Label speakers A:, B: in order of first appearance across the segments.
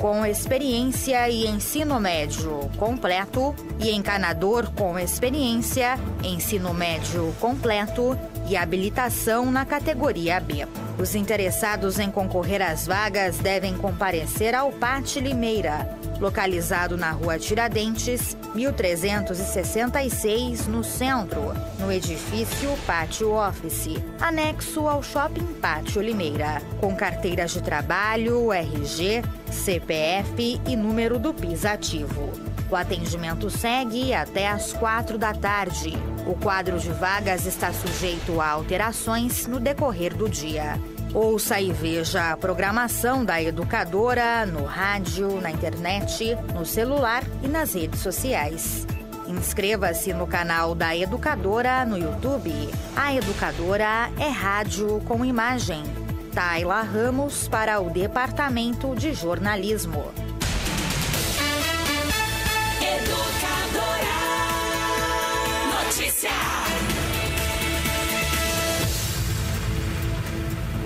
A: com experiência e ensino médio completo e encanador com experiência, ensino médio completo e habilitação na categoria B. Os interessados em concorrer às vagas devem comparecer ao Pátio Limeira, localizado na Rua Tiradentes, 1366, no centro, no edifício Pátio Office, anexo ao Shopping Pátio Limeira, com carteiras de trabalho, RG, CPF e número do PIS ativo. O atendimento segue até às quatro da tarde. O quadro de vagas está sujeito a alterações no decorrer do dia. Ouça e veja a programação da educadora no rádio, na internet, no celular e nas redes sociais. Inscreva-se no canal da Educadora no YouTube. A Educadora é rádio com imagem. Taila Ramos para o Departamento de Jornalismo.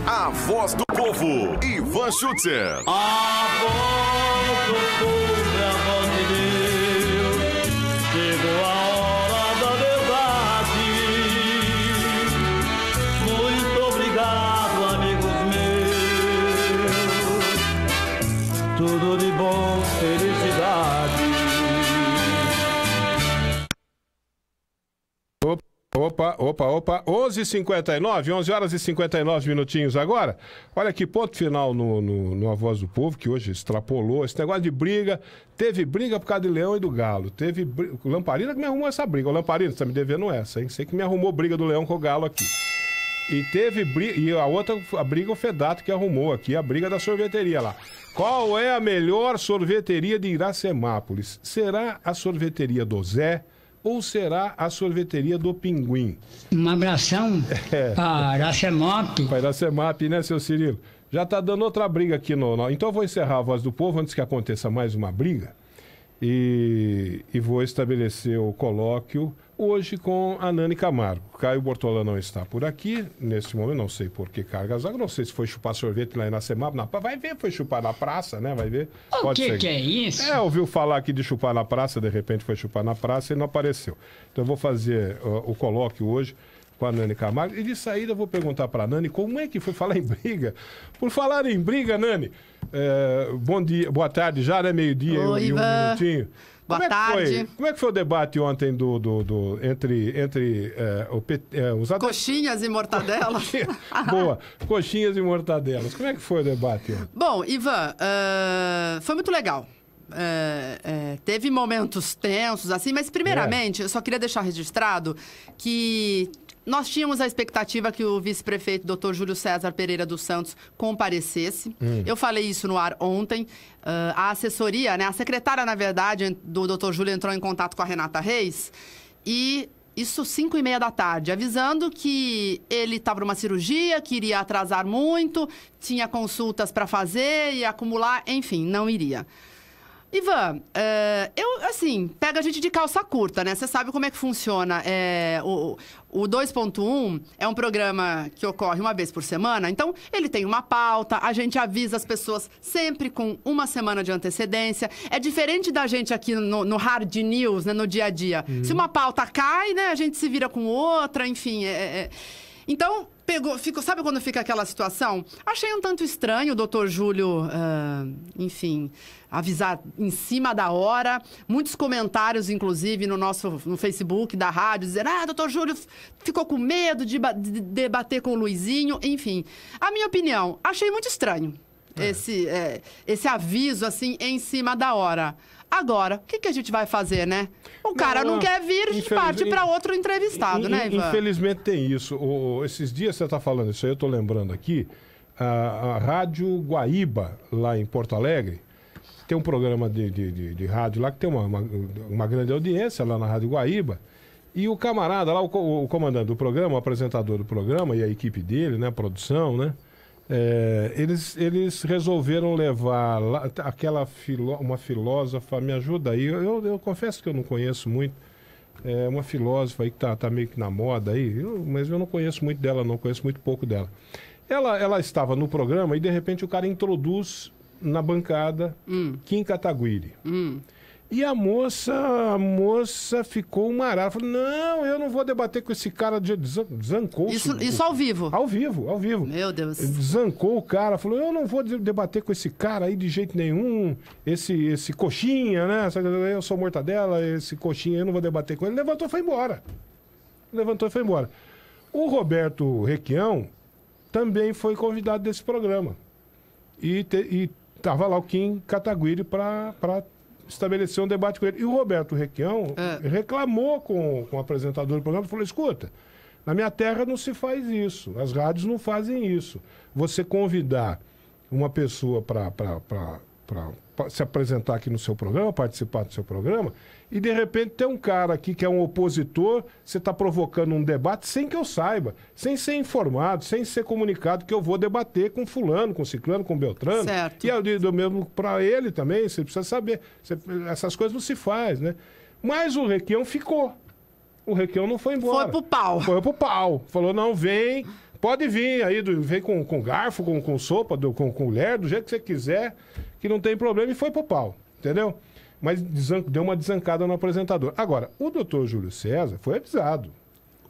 B: A voz do povo, Ivan Schutzer. A voz do povo. Opa, opa, opa. 11h59, 11 horas e 59 minutinhos agora. Olha que ponto final no, no, no A Voz do Povo, que hoje extrapolou esse negócio de briga. Teve briga por causa de Leão e do Galo. Teve O Lamparina que me arrumou essa briga. O Lamparina, você tá me devendo essa, hein? Sei que me arrumou briga do Leão com o Galo aqui. E teve briga. E a outra, a briga, o Fedato que arrumou aqui, a briga da sorveteria lá. Qual é a melhor sorveteria de Iracemápolis? Será a sorveteria do Zé? ou será a sorveteria do Pinguim?
A: Um abração é. para Iracemap.
B: Para Iracemap, né, seu Cirilo? Já está dando outra briga aqui no, no. Então eu vou encerrar a voz do povo antes que aconteça mais uma briga. E, e vou estabelecer o colóquio hoje com a Nani Camargo. Caio Bortolã não está por aqui, nesse momento, não sei por que cargas águas, não sei se foi chupar sorvete lá na Semab, na, vai ver, foi chupar na praça, né? Vai ver. O Pode que, ser. que é isso? É, ouviu falar aqui de chupar na praça, de repente foi chupar na praça e não apareceu. Então eu vou fazer uh, o colóquio hoje com a Nani Camargo. E de saída eu vou perguntar para a Nani como é que foi falar em briga. Por falar em briga, Nani, é, bom dia, boa tarde já, né? Meio-dia e um minutinho. Boa Como é tarde. Como é que foi o debate ontem do, do, do entre, entre é, o, é, os
C: Coxinhas e mortadelas. Boa.
B: Coxinhas e mortadelas. Como é que foi o debate ontem?
C: Bom, Ivan, uh, foi muito legal. teve momentos tensos, assim, mas primeiramente é. eu só queria deixar registrado que nós tínhamos a expectativa que o vice-prefeito, doutor Júlio César Pereira dos Santos, comparecesse. Hum. Eu falei isso no ar ontem. Uh, a assessoria, né, a secretária, na verdade, do doutor Júlio entrou em contato com a Renata Reis e isso cinco e meia da tarde, avisando que ele estava numa cirurgia, que iria atrasar muito, tinha consultas para fazer e acumular, enfim, não iria. Ivan, é, eu, assim, pega a gente de calça curta, né? Você sabe como é que funciona. É, o o 2.1 é um programa que ocorre uma vez por semana, então ele tem uma pauta, a gente avisa as pessoas sempre com uma semana de antecedência. É diferente da gente aqui no, no hard news, né, no dia a dia. Uhum. Se uma pauta cai, né, a gente se vira com outra, enfim. É, é, é. então, pegou, ficou, sabe quando fica aquela situação? Achei um tanto estranho o doutor Júlio, uh, enfim, avisar em cima da hora. Muitos comentários, inclusive, no nosso no Facebook da rádio, dizendo: ah, doutor Júlio ficou com medo de, de debater com o Luizinho. Enfim, a minha opinião, achei muito estranho. É. Esse, é, esse aviso, assim, em cima da hora. Agora, o que, que a gente vai fazer, né? O cara não, quer vir, a gente parte para outro entrevistado, in, né, Ivan?
B: Infelizmente tem isso. O, esses dias você está falando isso aí, eu estou lembrando aqui. A, a, Rádio Guaíba, lá em Porto Alegre, tem um programa de, de, de, de rádio lá que tem uma, uma, uma, grande audiência lá na Rádio Guaíba. E o camarada lá, o, o comandante do programa, o apresentador do programa e a equipe dele, né, a produção, né? É, eles, eles resolveram levar lá, aquela filó, uma filósofa, me ajuda aí, eu, eu, eu confesso que eu não conheço muito, é uma filósofa aí que tá, tá meio que na moda aí, eu, mas eu não conheço muito dela, não conheço muito pouco dela. Ela, ela estava no programa e de repente o cara introduz na bancada hum. Kim Kataguiri. Hum. E a moça, a moça ficou uma arara. Falou, não, eu não vou debater com esse cara. De... Zancou. Isso, isso ao vivo? Ao vivo, ao
C: vivo. Meu Deus.
B: Zancou o cara. Falou, eu não vou debater com esse cara aí de jeito nenhum. Esse, esse coxinha, né? Eu sou mortadela, esse coxinha, eu não vou debater com ele. Levantou e foi embora. Levantou e foi embora. O Roberto Requião também foi convidado desse programa. E, te, e tava lá o Kim Kataguiri para estabeleceu um debate com ele. E o Roberto Requião é. reclamou com, com o apresentador do programa, falou, escuta, na minha terra não se faz isso, as rádios não fazem isso. Você convidar uma pessoa para para se apresentar aqui no seu programa, participar do seu programa, e de repente tem um cara aqui que é um opositor, você está provocando um debate sem que eu saiba, sem ser informado, sem ser comunicado que eu vou debater com fulano, com ciclano, com beltrano. Certo. E eu digo mesmo para ele também, você precisa saber. Você, essas coisas não se faz, né? Mas o Requião ficou. O Requião não foi embora. Foi pro pau. Foi pro pau. Falou, não, vem, Pode vir aí, do, vem com, com garfo, com, com sopa, do, com, com colher, do jeito que você quiser, que não tem problema, e foi pro pau, entendeu? Mas deu uma desancada no apresentador. Agora, o doutor Júlio César foi avisado.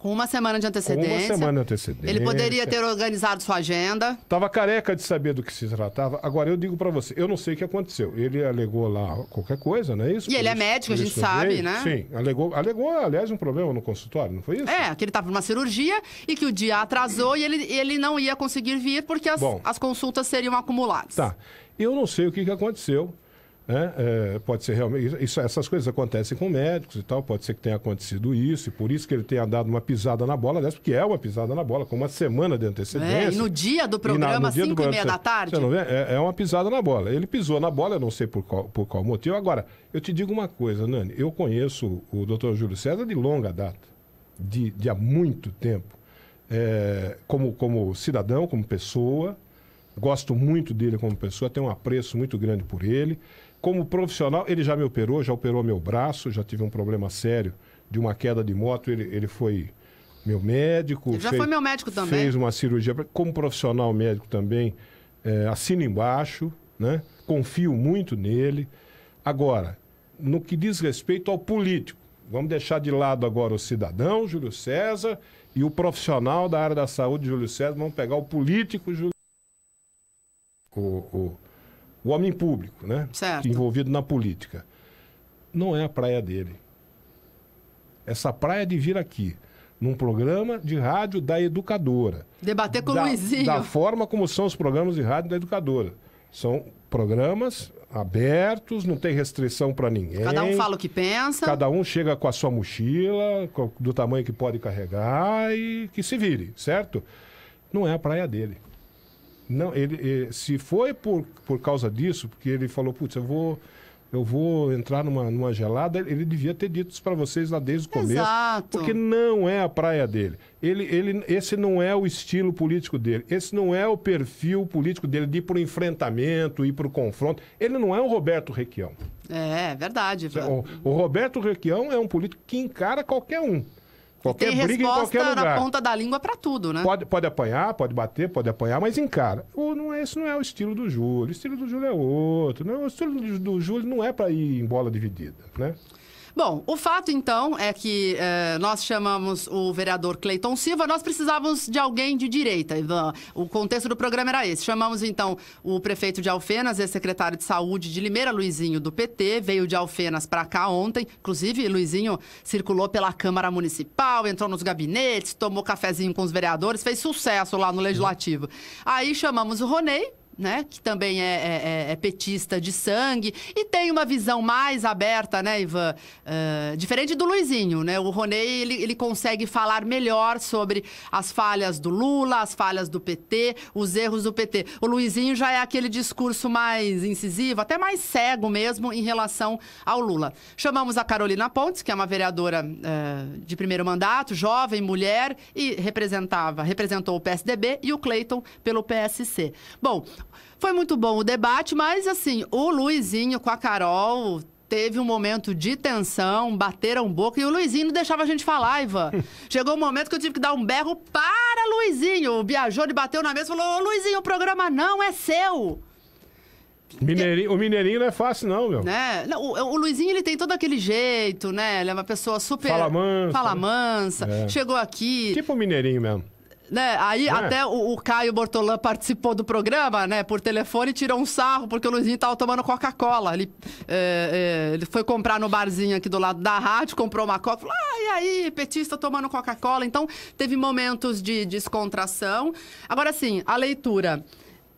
C: Com uma semana de antecedência. Com uma semana de antecedência. Ele poderia ter organizado sua agenda.
B: Estava careca de saber do que se tratava. Agora, eu digo para você, eu não sei o que aconteceu. Ele alegou lá qualquer coisa, não é isso? E ele é médico, a gente sabe, né? Sim, alegou, alegou, aliás,
C: um problema no consultório, não foi isso? É, que ele estava numa cirurgia e que o dia atrasou e ele, ele não ia conseguir vir porque as, Bom, as consultas seriam acumuladas.
B: Tá. Eu não sei o que, que aconteceu. Né? É, pode ser realmente. Isso, essas coisas acontecem com médicos e tal, pode ser que tenha acontecido isso, e por isso que ele tenha dado uma pisada na bola dessa, porque é uma pisada na bola, com uma semana de antecedência. É, e no dia do programa, 5 e, e meia da tarde. É, é, uma pisada na bola. Ele pisou na bola, eu não sei por qual, por qual motivo. Agora, eu te digo uma coisa, Nani, eu conheço o doutor Júlio César de longa data, de, de há muito tempo, é, como, como cidadão, como pessoa. Gosto muito dele como pessoa, tenho um apreço muito grande por ele. Como profissional, ele já me operou, já operou meu braço, já tive um problema sério de uma queda de moto, ele, ele foi meu médico. Ele já fez, foi meu médico também. Fez uma cirurgia. Como profissional médico também, é, assino embaixo, né? confio muito nele. Agora, no que diz respeito ao político, vamos deixar de lado agora o cidadão, Júlio César, e o profissional da área da saúde, Júlio César, vamos pegar o político, Júlio. O, o o homem público, né? Certo. Envolvido na política. Não é a praia dele. Essa praia de vir aqui, num programa de rádio da educadora.
C: Debater com da, o Luizinho. Da
B: forma como são os programas de rádio da educadora. São programas abertos, não tem restrição para ninguém. Cada um fala o que pensa. Cada um chega com a sua mochila, do tamanho que pode carregar e que se vire, certo? Não é a praia dele. Não, ele, ele, eh, se foi por, por causa disso, porque ele falou, putz, eu vou eu vou entrar numa, numa gelada, ele devia ter dito isso para vocês lá desde o começo. Exato. Porque não é a praia dele. Ele, ele, esse não é o estilo político dele. Esse não é o perfil político dele de ir para o enfrentamento, ir para o confronto. Ele não é o Roberto Requião. É, é verdade. O, o Roberto Requião é um político que encara qualquer um. Qualquer tem briga em qualquer lugar. na ponta da língua para tudo, né? Pode, pode apanhar, pode bater, pode apanhar, mas encara. O, não é, esse não é o estilo do Júlio. O estilo do Júlio é outro. Não, o estilo do, do Júlio não é para ir em bola dividida, né?
C: Bom, o fato então é que eh, nós chamamos o vereador Cleiton Silva, nós precisávamos de alguém de direita. Ah, o contexto do programa era esse. Chamamos então o prefeito de Alfenas, ex-secretário de saúde de Limeira, Luizinho, do PT, veio de Alfenas para cá ontem. Inclusive, Luizinho circulou pela Câmara Municipal, entrou nos gabinetes, tomou cafezinho com os vereadores, fez sucesso lá no Legislativo. Aí chamamos o Ronei, né? que também é, é, é, é, petista de sangue, e tem uma visão mais aberta, né, Ivan? Uh, diferente do Luizinho, né? O Ronei, ele, ele consegue falar melhor sobre as falhas do Lula, as falhas do PT, os erros do PT. O Luizinho já é aquele discurso mais incisivo, até mais cego mesmo em relação ao Lula. Chamamos a Carolina Pontes, que é uma vereadora uh, de primeiro mandato, jovem, mulher, e representava, representou o PSDB e o Cleiton pelo PSC. Bom, foi muito bom o debate, mas assim, o Luizinho com a Carol teve um momento de tensão, bateram boca e o Luizinho não deixava a gente falar, Iva. Chegou um momento que eu tive que dar um berro para Luizinho. Viajou, e bateu na mesa e falou: Ô Luizinho, o programa não é seu.
B: Mineirinho, o Mineirinho não é fácil, não, meu.
C: Né? O, o, Luizinho, ele tem todo aquele jeito, né? Ele é uma pessoa super... Fala mansa. Fala né? mansa.
B: É. Chegou aqui... Tipo o Mineirinho mesmo.
C: Né? Aí é. até o, o, Caio Bortolã participou do programa, né? Por telefone e tirou um sarro, porque o Luizinho tava tomando Coca-Cola. Ele, é, é, ele foi comprar no barzinho aqui do lado da rádio, comprou uma Coca, falou, ah, e aí, petista tomando Coca-Cola. Então, teve momentos de descontração. Agora, sim, a leitura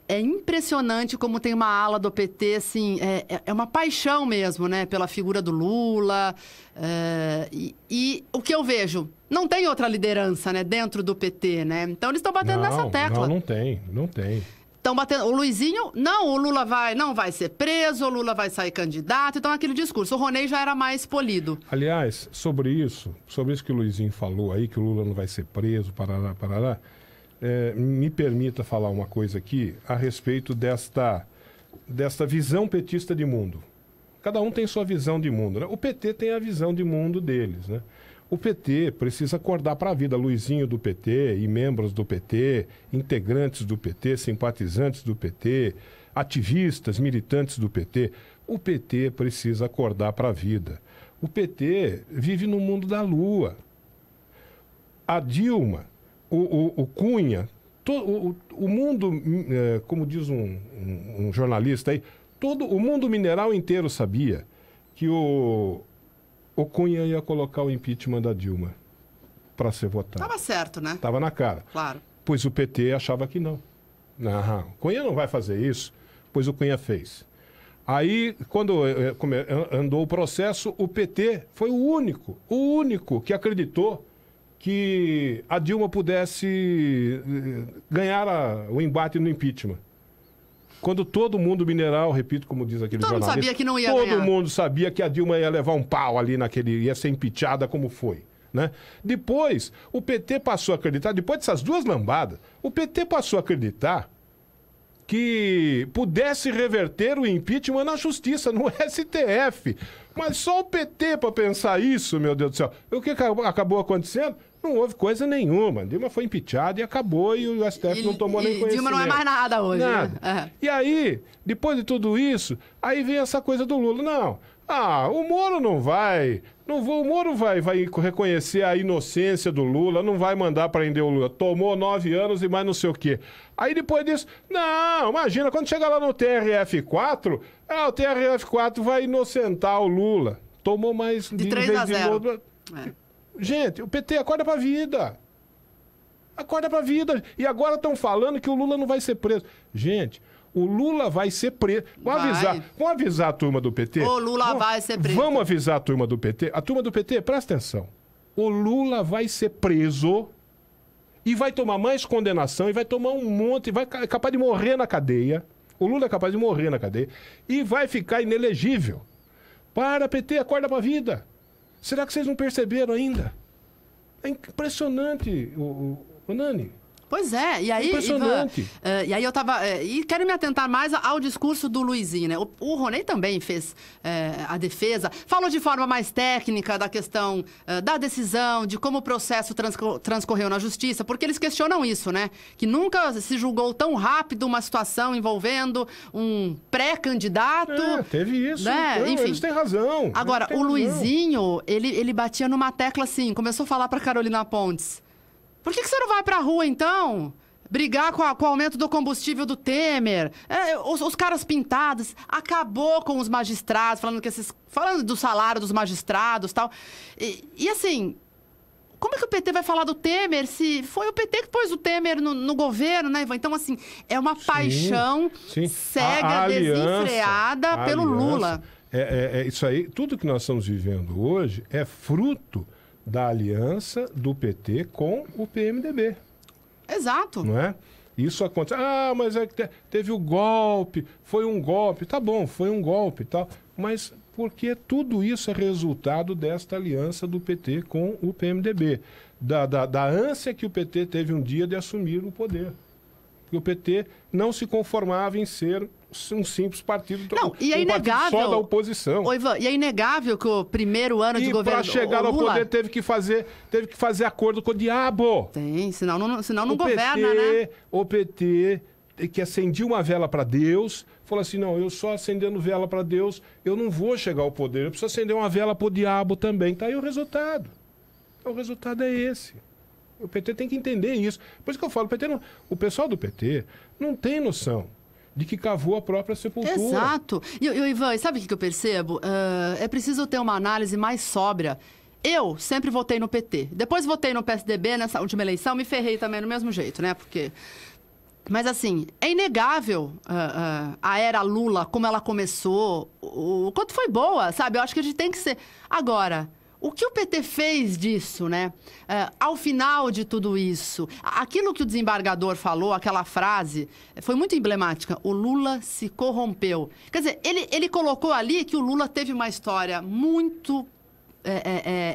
C: é impressionante como tem uma ala do PT, assim, é, é, é uma paixão mesmo, né? Pela figura do Lula. É, e, e, o que eu vejo? Não tem outra liderança, né? Dentro do PT, né? Então eles estão batendo não, nessa tecla. Não, não
B: tem, não tem.
C: Estão batendo. O Luizinho, não, o Lula vai, não vai ser preso, o Lula vai sair candidato. Então, aquele discurso. O Ronei já era mais polido.
B: Aliás, sobre isso, sobre isso que o Luizinho falou aí, que o Lula não vai ser preso, parará, parará é, me permita falar uma coisa aqui a respeito desta, desta visão petista de mundo. Cada um tem sua visão de mundo. Né? O PT tem a visão de mundo deles. Né? O PT precisa acordar para a vida. Luizinho do PT e membros do PT, integrantes do PT, simpatizantes do PT, ativistas, militantes do PT. O PT precisa acordar para a vida. O PT vive no mundo da lua. A Dilma o, o, o Cunha, to, o, mundo, é, como diz um, um, um, jornalista aí, todo o mundo mineral inteiro sabia que o, o Cunha ia colocar o impeachment da Dilma para ser votado. Tava
C: certo, né?
B: Tava na cara. Claro. Pois o PT achava que não. Não, ah, o Cunha não vai fazer isso. Pois o Cunha fez. Aí, quando é, é, é, andou o processo, o PT foi o único, o único que acreditou que a Dilma pudesse eh, ganhar a, o embate no impeachment. Quando todo mundo mineral, repito como diz aquele todo jornalista, mundo sabia que não ia todo mundo sabia que a Dilma ia levar um pau ali naquele, ia ser impeachada como foi. Né? Depois, o PT passou a acreditar, depois dessas duas lambadas, o PT passou a acreditar que pudesse reverter o impeachment na justiça, no STF. Mas só o PT para pensar isso, meu Deus do céu. O que acabou acontecendo? Não houve coisa nenhuma. Dilma foi impeachada e acabou, e o STF e, não tomou e, nem conhecimento. Dilma não é mais nada hoje. Né? Nada. Né? É. E aí, depois de tudo isso, aí vem essa coisa do Lula. Não, ah, o Moro não vai. Não vou, o Moro vai, vai reconhecer a inocência do Lula, não vai mandar prender o Lula. Tomou nove anos e mais não sei o quê. Aí depois disso, não, imagina, quando chegar lá no TRF4, ah, o TRF4 vai inocentar o Lula. Tomou mais de, três 3 a 0. De... É. Gente, o PT acorda pra vida. Acorda pra vida. E agora estão falando que o Lula não vai ser preso. Gente, o Lula vai ser preso. Vamos vai. avisar. Vamos avisar a turma do PT. O Lula vamos, vai ser preso. Vamos avisar a turma do PT. A turma do PT, presta atenção. O Lula vai ser preso e vai tomar mais condenação e vai tomar um monte, vai é capaz de morrer na cadeia. O Lula é capaz de morrer na cadeia e vai ficar inelegível. Para PT, acorda pra vida. Será que vocês não perceberam ainda?
C: É impressionante, o, o, o Nani. Pois é, e aí. Impressionante. Ivan, uh, e aí eu tava. Uh, e quero me atentar mais ao discurso do Luizinho, né? O, o Roney também fez uh, a defesa, falou de forma mais técnica da questão da decisão, de como o processo transcorreu na justiça, porque eles questionam isso, né? Que nunca se julgou tão rápido uma situação envolvendo um pré-candidato. É, teve isso. Né? Então, Enfim. Eles têm razão. Agora, têm o razão. Luizinho, ele, ele batia numa tecla assim, começou a falar para Carolina Pontes. Por que, que você não vai pra rua então? brigar com, a, com, o aumento do combustível do Temer, é, os, os, caras pintados, acabou com os magistrados, falando que esses. falando do salário dos magistrados tal. E, e assim. Como é que o PT vai falar do Temer se foi o PT que pôs o Temer no, no governo, né, Ivan? Então, assim, é uma sim, paixão
B: sim. cega, a, a desenfreada pelo Lula. É, é, é isso aí. Tudo que nós estamos vivendo hoje é fruto da aliança do PT com o PMDB. Exato. Não é? Isso acontece. Ah, mas é que teve o golpe, foi um golpe. Tá bom, foi um golpe e tal. Mas porque tudo isso é resultado desta aliança do PT com o PMDB. Da, da, da ânsia que o PT teve um dia de assumir o poder. Porque o PT não se conformava em ser um simples partido, Não, e é um inegável, só da oposição.
C: Ô Ivan, e é inegável que o primeiro ano e de governo... E para chegar ao Lula... poder
B: teve que, fazer, teve que fazer acordo com o diabo. Tem, senão não, senão não o governa, PT, né? O PT que acendia uma vela para Deus, falou assim: não, eu só acendendo vela para Deus, eu não vou chegar ao poder, eu preciso acender uma vela para o diabo também. Está aí o resultado. O resultado é esse. O PT tem que entender isso. Por isso que eu falo, o, PT não, o pessoal do PT não tem noção de que cavou a própria sepultura. Exato.
C: E, e Ivan, sabe o que eu percebo? Uh, é preciso ter uma análise mais sóbria. Eu sempre votei no PT. Depois votei no PSDB nessa última eleição, me ferrei também no mesmo jeito, né? Porque. Mas assim, é inegável uh, uh, a era Lula, como ela começou, o, o quanto foi boa, sabe? Eu acho que a gente tem que ser. Agora. O que o PT fez disso, né? Uh, ao final de tudo isso, aquilo que o desembargador falou, aquela frase, foi muito emblemática. O Lula se corrompeu. Quer dizer, ele, ele colocou ali que o Lula teve uma história muito é é,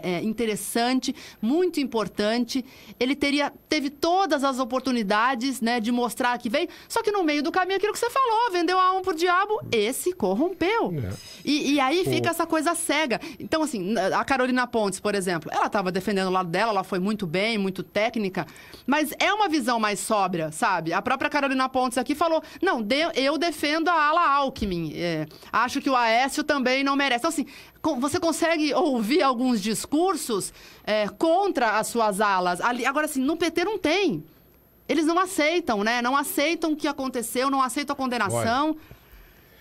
C: é, é, interessante, muito importante. Ele teria, teve todas as oportunidades né, de mostrar que veio, só que no meio do caminho, aquilo que você falou, vendeu a um pro diabo, esse corrompeu. É. E, e, aí fica essa coisa cega. Então, assim, a Carolina Pontes, por exemplo, ela estava defendendo o lado dela, ela foi muito bem, muito técnica, mas é uma visão mais sóbria, sabe? A própria Carolina Pontes aqui falou: não, eu defendo a ala Alckmin. É, acho que o Aécio também não merece. Então, assim, você consegue ouvir alguns discursos é, contra as suas alas. Ali, agora, assim, no PT não tem. Eles não aceitam, né? Não aceitam o que aconteceu, não aceitam a condenação. Olha,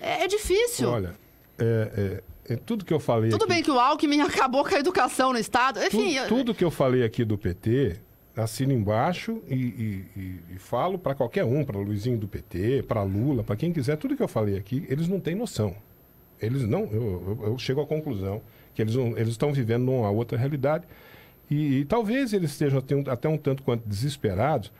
C: é, é, difícil. Olha,
B: é, é, é tudo que eu falei. Tudo aqui,
C: bem que o Alckmin acabou com a educação no Estado. Enfim. Tu, Tudo
B: que eu falei aqui do PT, assino embaixo e, e, e, e falo para qualquer um, para Luizinho do PT, para Lula, para quem quiser, tudo que eu falei aqui, eles não têm noção. Eles não. Eu, eu, eu chego à conclusão que eles eles estão vivendo uma outra realidade e, e talvez eles estejam até um, até um tanto quanto desesperados,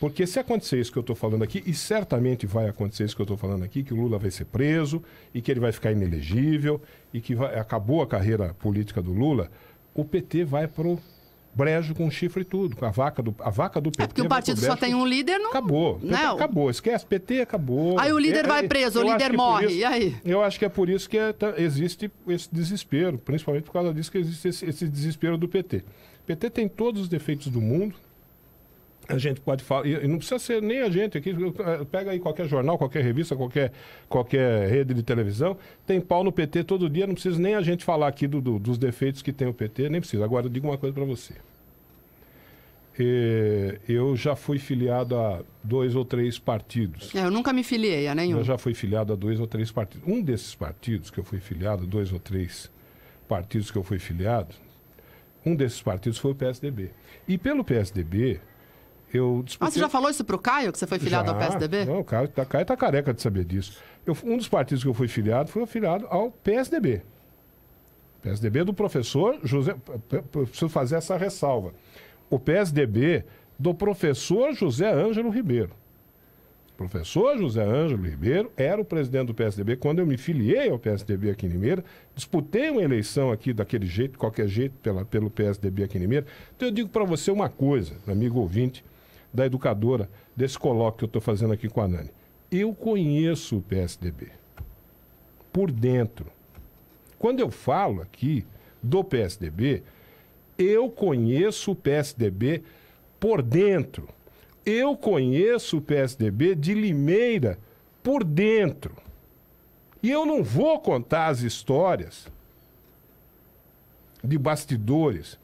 B: porque se acontecer isso que eu estou falando aqui, e certamente vai acontecer isso que eu estou falando aqui, que o Lula vai ser preso e que ele vai ficar inelegível e que vai, acabou a carreira política do Lula, o PT vai para o brejo com chifre e tudo, com a vaca do, a vaca do PT. É porque o partido só tem um líder, não. Acabou. não. Né? Acabou. Esquece, PT acabou. Aí o líder é, vai é, preso, o líder morre. Isso, e
C: aí? Eu acho que é por
B: isso que é, existe esse desespero, principalmente por causa disso que existe esse, esse desespero do PT. O PT tem todos os defeitos do mundo, a gente pode falar, e não precisa ser nem a gente aqui, pega aí qualquer jornal, qualquer revista, qualquer, qualquer rede de televisão, tem pau no PT todo dia, não precisa nem a gente falar aqui do, do dos defeitos que tem o PT, nem precisa. Agora, eu digo uma coisa para você. E, é, eu já fui filiado a dois ou três partidos.
C: É, eu nunca me filiei a nenhum. Eu já
B: fui filiado a dois ou três partidos. Um desses partidos que eu fui filiado, dois ou três partidos que eu fui filiado, um desses partidos foi o PSDB. E pelo PSDB, eu Ah, você já
C: falou isso pro Caio, que você foi filiado já. ao PSDB?
B: Não, o Caio tá, Caio tá careca de saber disso. Eu, um dos partidos que eu fui filiado foi filiado ao PSDB. PSDB do professor José. Preciso fazer essa ressalva. O PSDB do professor José Ângelo Ribeiro. O professor José Ângelo Ribeiro era o presidente do PSDB. Quando eu me filiei ao PSDB aqui em Limeira, disputei uma eleição aqui daquele jeito, qualquer jeito, pela, pelo PSDB aqui em Limeira. Então eu digo para você uma coisa, amigo ouvinte da educadora desse colóquio que eu estou fazendo aqui com a Nani. Eu conheço o PSDB por dentro. Quando eu falo aqui do PSDB, eu conheço o PSDB por dentro. Eu conheço o PSDB de Limeira por dentro. E eu não vou contar as histórias de bastidores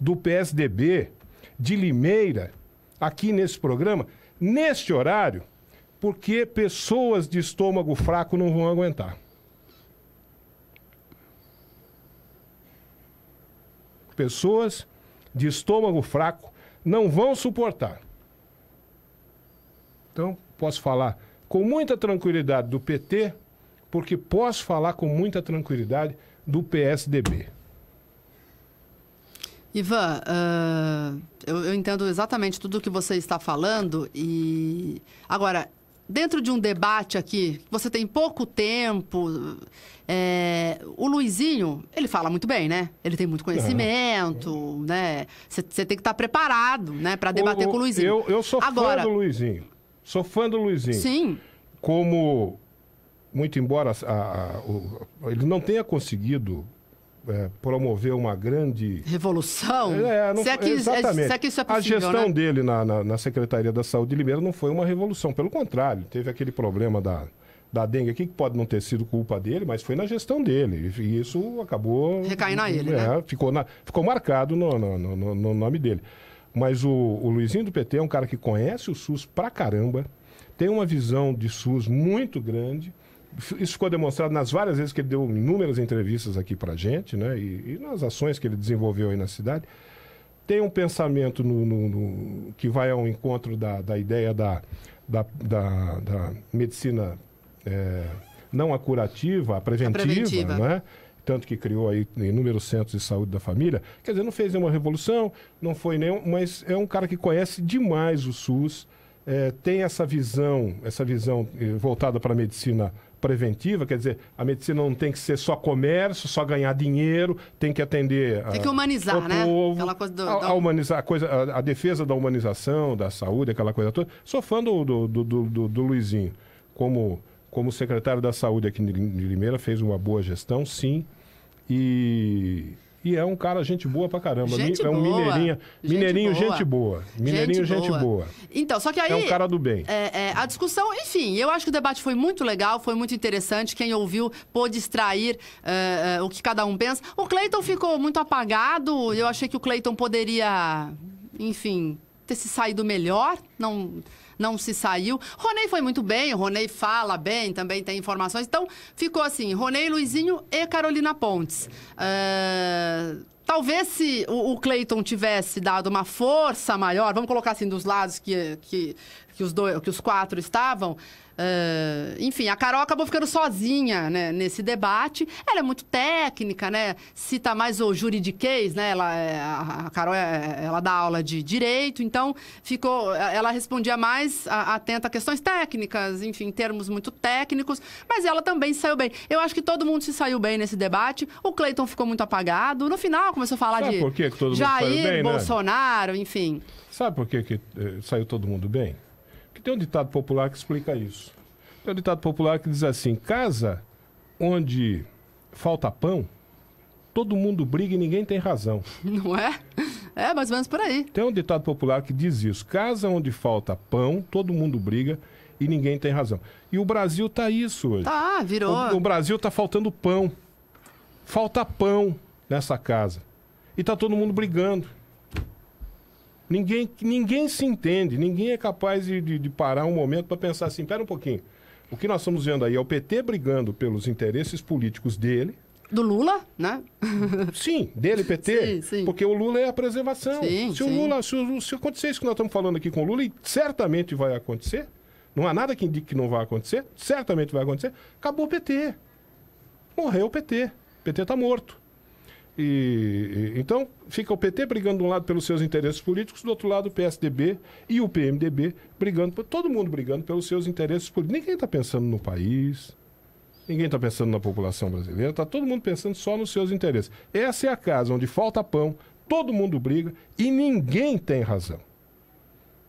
B: do PSDB de Limeira aqui nesse programa, neste horário, porque pessoas de estômago fraco não vão aguentar. Pessoas de estômago fraco não vão suportar. Então, posso falar com muita tranquilidade do PT, porque posso falar com muita tranquilidade do PSDB.
C: Ivan, uh, eu, eu entendo exatamente tudo o que você está falando e agora dentro de um debate aqui, você tem pouco tempo. É, o Luizinho, ele fala muito bem, né? Ele tem muito conhecimento, né? Você tem que estar tá preparado, né, para debater o, com o Luizinho. Eu, eu sou Agora, fã do Luizinho. Sou fã
B: do Luizinho. Sim. Como, muito embora a, a, a, ele não tenha conseguido é, promoveu uma grande. Revolução? É, é não, se é que, é, exatamente. É, que isso é possível, A gestão né? dele na, na, na, Secretaria da Saúde de Limeira não foi uma revolução, pelo contrário, teve aquele problema da, da dengue aqui, que pode não ter sido culpa dele, mas foi na gestão dele. E isso acabou. Recaindo a ele, é, né? Ficou, na, ficou marcado no, no, no, no nome dele. Mas o, o Luizinho do PT é um cara que conhece o SUS pra caramba, tem uma visão de SUS muito grande isso ficou demonstrado nas várias vezes que ele deu inúmeras entrevistas aqui para gente, né? E, e, nas ações que ele desenvolveu aí na cidade. Tem um pensamento no, no, no que vai ao encontro da, da ideia da, da, da, da medicina é, não a curativa, a preventiva, a preventiva. né? tanto que criou aí inúmeros centros de saúde da família. Quer dizer, não fez nenhuma revolução, não foi nenhum, mas é um cara que conhece demais o SUS, é, tem essa visão, essa visão eh, voltada para a medicina preventiva, quer dizer, a medicina não tem que ser só comércio, só ganhar dinheiro, tem que atender. Tem que humanizar, o né? aquela coisa do, a, a, humanizar, a, coisa, a, a, defesa da humanização, da saúde, aquela coisa toda. Sou fã do, do, do, do, do Luizinho, como, como secretário da saúde aqui de Limeira, fez uma boa gestão, sim. E e é um cara gente boa pra caramba. Gente é um boa. mineirinha. Mineirinho, gente boa. Gente boa. Mineirinho, gente, gente, boa. boa.
C: Então, só que aí. É um cara do bem. É, é, a discussão, enfim, eu acho que o debate foi muito legal, foi muito interessante. Quem ouviu pôde extrair uh, uh, o que cada um pensa. O Cleiton ficou muito apagado. Eu achei que o Cleiton poderia, enfim, ter se saído melhor. Não não se saiu. Ronei foi muito bem, Ronei fala bem, também tem informações. Então, ficou assim, Ronei, Luizinho e Carolina Pontes. Uh, talvez se o, o Cleiton tivesse dado uma força maior, vamos colocar assim, dos lados que, que, que, os, dois, que os quatro estavam... Uh, enfim, a Carol acabou ficando sozinha né, nesse debate. Ela é muito técnica, né? Cita mais o juridiquês, né? Ela, é, a Carol é, ela dá aula de direito, então ficou. Ela respondia mais atenta a questões técnicas, enfim, termos muito técnicos, mas ela também saiu bem. Eu acho que todo mundo se saiu bem nesse debate. O Cleiton ficou muito apagado. No final começou a falar Sabe de por que todo mundo Jair, bem, né? Bolsonaro, né? enfim.
B: Sabe por que, que eh, saiu todo mundo bem? tem um ditado popular que explica isso. Tem um ditado popular que diz assim: casa onde falta pão, todo mundo briga e ninguém tem razão.
C: Não é? É, mais ou menos por aí.
B: Tem um ditado popular que diz isso: casa onde falta pão, todo mundo briga e ninguém tem razão. E o Brasil tá isso hoje. Tá, virou. O, o Brasil tá faltando pão. Falta pão nessa casa. E tá todo mundo brigando. Ninguém, ninguém se entende, ninguém é capaz de, de, parar um momento para pensar assim: espera um pouquinho. O que nós estamos vendo aí é o PT brigando pelos interesses políticos dele. Do Lula, né? sim, dele, PT. Sim, sim. Porque o Lula é a preservação. Sim, se o Lula, se, se acontecer isso que nós estamos falando aqui com o Lula, e certamente vai acontecer, não há nada que indique que não vai acontecer, certamente vai acontecer, acabou o PT. Morreu o PT. O PT está morto. E, então, fica o PT brigando de um lado pelos seus interesses políticos, do outro lado o PSDB e o PMDB brigando, todo mundo brigando pelos seus interesses políticos. Ninguém está pensando no país, ninguém está pensando na população brasileira, está todo mundo pensando só nos seus interesses. Essa é a casa onde falta pão, todo mundo briga e ninguém tem razão.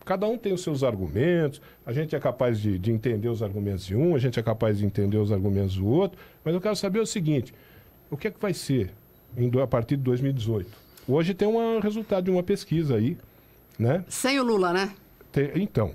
B: Cada um tem os seus argumentos, a gente é capaz de, de entender os argumentos de um, a gente é capaz de entender os argumentos do outro, mas eu quero saber o seguinte: o que é que vai ser em, a partir de 2018. Hoje tem um resultado de uma pesquisa aí, né?
C: Sem o Lula, né?
B: Tem, então,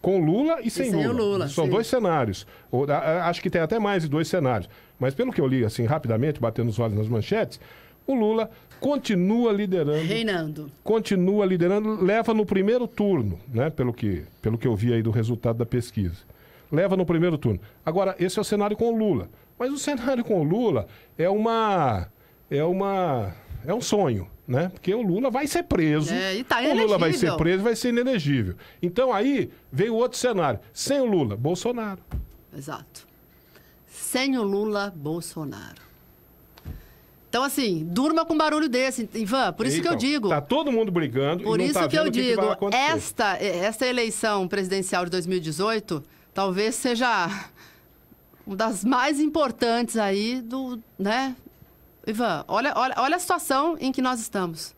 B: com Lula e sem, e sem Lula. Lula. São sim. dois cenários. Ou, a, acho que tem até mais de dois cenários. Mas pelo que eu li, assim, rapidamente, batendo os olhos nas manchetes, o Lula continua liderando.
C: Reinando.
B: Continua liderando, leva no primeiro turno, né? Pelo que, pelo que eu vi aí do resultado da pesquisa. Leva no primeiro turno. Agora, esse é o cenário com o Lula. Mas o cenário com o Lula é uma é uma é um sonho, né? Porque o Lula vai ser preso. É, tá o Lula vai ser preso, vai ser inelegível. Então aí veio outro cenário. Sem
C: o Lula, Bolsonaro. Exato. Sem o Lula, Bolsonaro. Então, assim, durma com um barulho desse, Ivan. Por isso então, que eu então, digo. Tá todo mundo
B: brigando. Por isso tá que eu digo. Que que esta,
C: esta eleição presidencial de 2018 talvez seja uma das mais importantes aí do, né, Ivan, olha, olha, olha a situação em que nós estamos.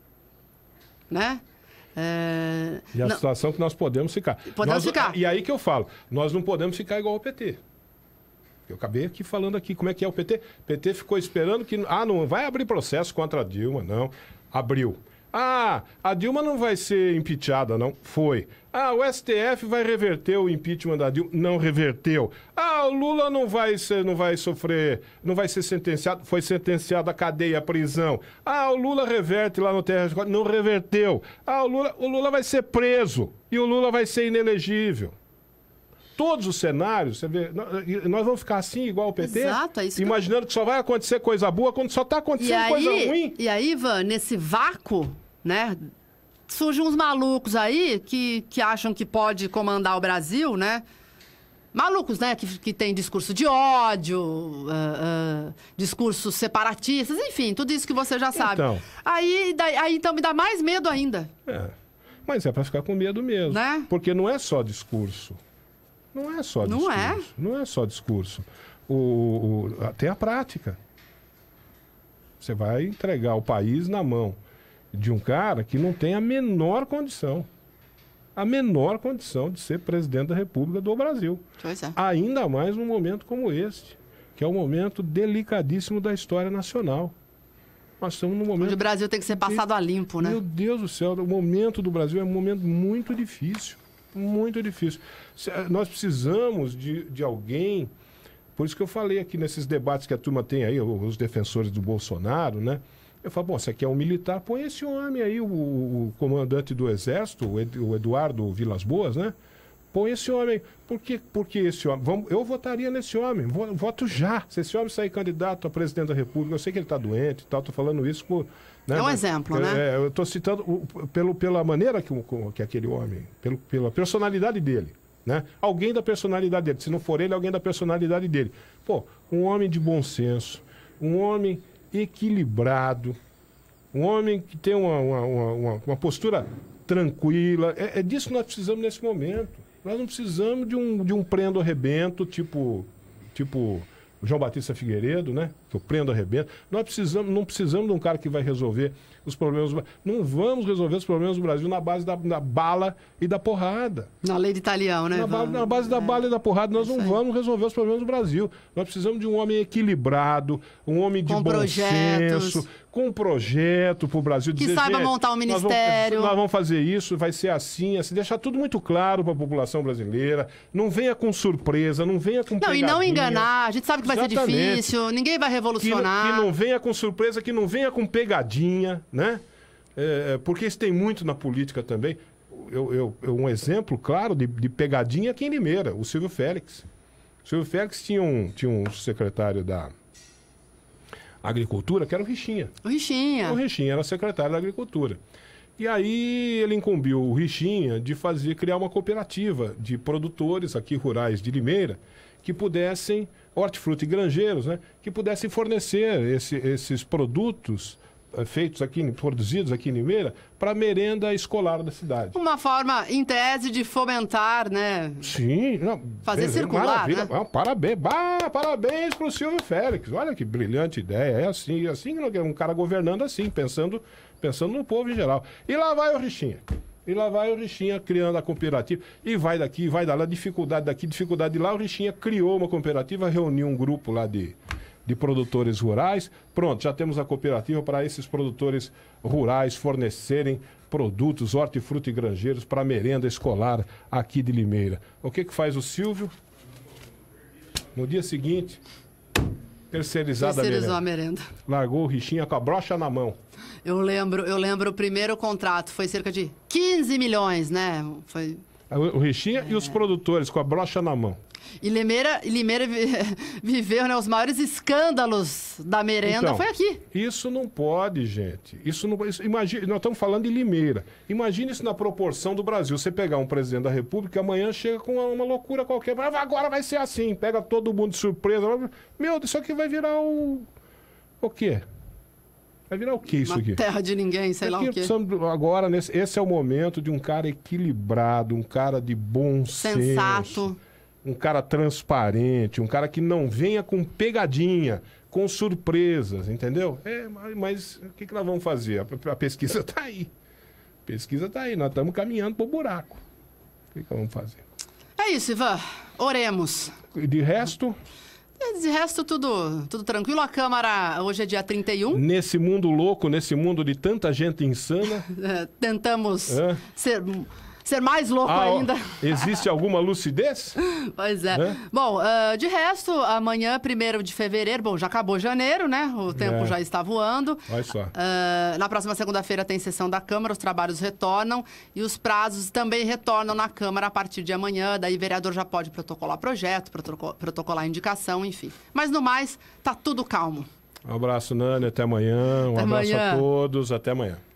C: Né? É...
B: E a não... situação que nós podemos ficar. Podemos nós... ficar. E aí que eu falo, nós não podemos ficar igual ao PT. Eu acabei aqui falando aqui como é que é o PT. O PT ficou esperando que. Ah, não vai abrir processo contra a Dilma, não. Abriu. Ah, a Dilma não vai ser impeachada, não? Foi. Ah, o STF vai reverter o impeachment da Dilma? Não reverteu. Ah, o Lula não vai ser, não vai sofrer, não vai ser sentenciado, foi sentenciado à cadeia, à prisão. Ah, o Lula reverte lá no TRJ. não reverteu. Ah, o Lula, o Lula vai ser preso e o Lula vai ser inelegível todos os cenários, você vê, nós vamos ficar assim, igual o PT, Exato, é isso imaginando que... que... só vai acontecer coisa boa quando só está acontecendo aí, coisa ruim.
C: E aí, Ivan, nesse vácuo, né, surgem uns malucos aí que, que acham que pode comandar o Brasil, né? Malucos, né? Que, que tem discurso de ódio, uh, uh, discursos separatistas, enfim, tudo isso que você já sabe. Então, aí, daí, aí então me dá mais medo ainda.
B: É. Mas é para ficar com medo mesmo. Né? Porque não é só discurso. Não é só discurso. não É? Não é só discurso. O, o, até a prática. Você vai entregar o país na mão de um cara que não tem a menor condição. A menor condição de ser presidente da República do Brasil. Pois É. Ainda mais num momento como este, que é um momento delicadíssimo da história nacional. Nós estamos num momento. Onde o Brasil tem que ser passado a limpo, né? Meu Deus do céu, o momento do Brasil é um momento muito difícil muito difícil. Eh, nós precisamos de, de alguém. Por isso que eu falei aqui nesses debates que a turma tem aí, os defensores do Bolsonaro, né? Eu falo, bom, você quer é um militar? Põe esse homem aí, o, o comandante do Exército, o Eduardo Vilas Boas, né? Põe esse homem. Por que, por que esse homem? Vamos, eu votaria nesse homem. Voto já. Se esse homem sair candidato a presidente da República, eu sei que ele está doente e tal, estou falando isso por, né? É um né? exemplo, né? É, eu estou citando o, pelo, pela maneira que, que aquele homem, pelo, pela personalidade dele. Né? Alguém da personalidade dele. Se não for ele, alguém da personalidade dele. Pô, um homem de bom senso, um homem equilibrado, um homem que tem uma, uma, uma, uma postura tranquila. É, é, disso que nós precisamos nesse momento. Nós não precisamos de um, de um prendo rebento tipo, tipo João Batista Figueiredo, né? que eu prendo, arrebento. Nós precisamos, não precisamos de um cara que vai resolver os problemas. Não vamos resolver os problemas do Brasil na base da, da bala e da porrada. Na lei de italião, né? Na, ba, na base da é. bala e da porrada, nós é não vamos resolver os problemas do Brasil. Nós precisamos de um homem equilibrado, um homem de com bom projetos. senso, com um projeto para o Brasil. Que dizer, saiba montar um ministério. Nós vamos, nós vamos, fazer isso, vai ser assim, assim, deixar tudo muito claro para a população brasileira. Não venha com surpresa, não venha com. Não, e não enganar. A
C: gente sabe que vai Exatamente. ser difícil, ninguém vai revolucionar. Que, que
B: não venha com surpresa, que não venha com pegadinha, né? É, é, porque isso tem muito na política também. Eu, eu, eu um exemplo claro de, de, pegadinha é aqui em Limeira, o Silvio Félix. O Silvio Félix tinha um, tinha um secretário da Agricultura que era o Richinha. O Richinha. O Richinha era secretário da Agricultura. E aí ele incumbiu o Richinha de fazer criar uma cooperativa de produtores aqui rurais de Limeira que pudessem hortifruti granjeiros, né, que pudessem fornecer esse, esses produtos eh, feitos aqui, produzidos aqui em Limeira, para merenda escolar da cidade.
C: Uma forma, em tese, de fomentar, né?
B: Sim. Não, Fazer beleza, circular, maravilha. né? Ah, parabéns, parabéns para o Silvio Félix. Olha que brilhante ideia. É assim, é assim é um cara governando assim, pensando, pensando no povo em geral. E lá vai o Richinha. E lá vai o Rixinha criando a cooperativa. E vai daqui, vai da lá, dificuldade daqui, dificuldade de lá. O Rixinha criou uma cooperativa, reuniu um grupo lá de, de produtores rurais. Pronto, já temos a cooperativa para esses produtores rurais fornecerem produtos hortifruti granjeiros para merenda escolar aqui de Limeira. O que, que faz o Silvio? No dia seguinte, Terceirizada Terceirizou a merenda. Largou o rixinha com a brocha na mão.
C: Eu lembro, eu lembro o primeiro contrato, foi cerca de 15 milhões, né? Foi...
B: O, rixinha é. e os produtores com a brocha na mão.
C: E Limeira, Limeira viveu né, os maiores escândalos da merenda, então, foi aqui.
B: Isso não pode, gente. Isso não isso, imagine, Nós estamos falando de Limeira. Imagine isso na proporção do Brasil. Você pegar um presidente da República, amanhã chega com uma, uma loucura qualquer. Agora vai ser assim. Pega todo mundo de surpresa. Meu, isso aqui vai virar o. O quê?
C: Vai virar o que isso aqui? Terra de ninguém, sei aqui, lá o quê.
B: Agora, nesse, esse é o momento de um cara equilibrado, um cara de bom Sensato. senso. Sensato um cara transparente, um cara que não venha com pegadinha, com surpresas, entendeu? É, mas o que, que nós vamos fazer? A, a pesquisa está aí. A
C: pesquisa está aí, nós estamos caminhando para o buraco. O que, que nós vamos fazer? É isso, Ivan. Oremos. E de resto. É, de resto, tudo, tudo tranquilo. A Câmara, hoje é dia 31.
B: Nesse mundo louco, nesse mundo de tanta gente insana.
C: É, tentamos é. ser ser mais louco ah, ainda.
B: Existe alguma lucidez?
C: Pois é. Né? Bom, uh, de resto, amanhã, 1 de fevereiro, bom, já acabou janeiro, né? O tempo é. já está voando. Olha só. Uh, na próxima segunda-feira tem sessão da Câmara, os trabalhos retornam e os prazos também retornam na Câmara a partir de amanhã. Daí o vereador já pode protocolar projeto, protocolar indicação, enfim. Mas no mais, tá tudo calmo.
B: Um abraço, Nani. Até amanhã. Um até abraço amanhã. a todos. Até amanhã.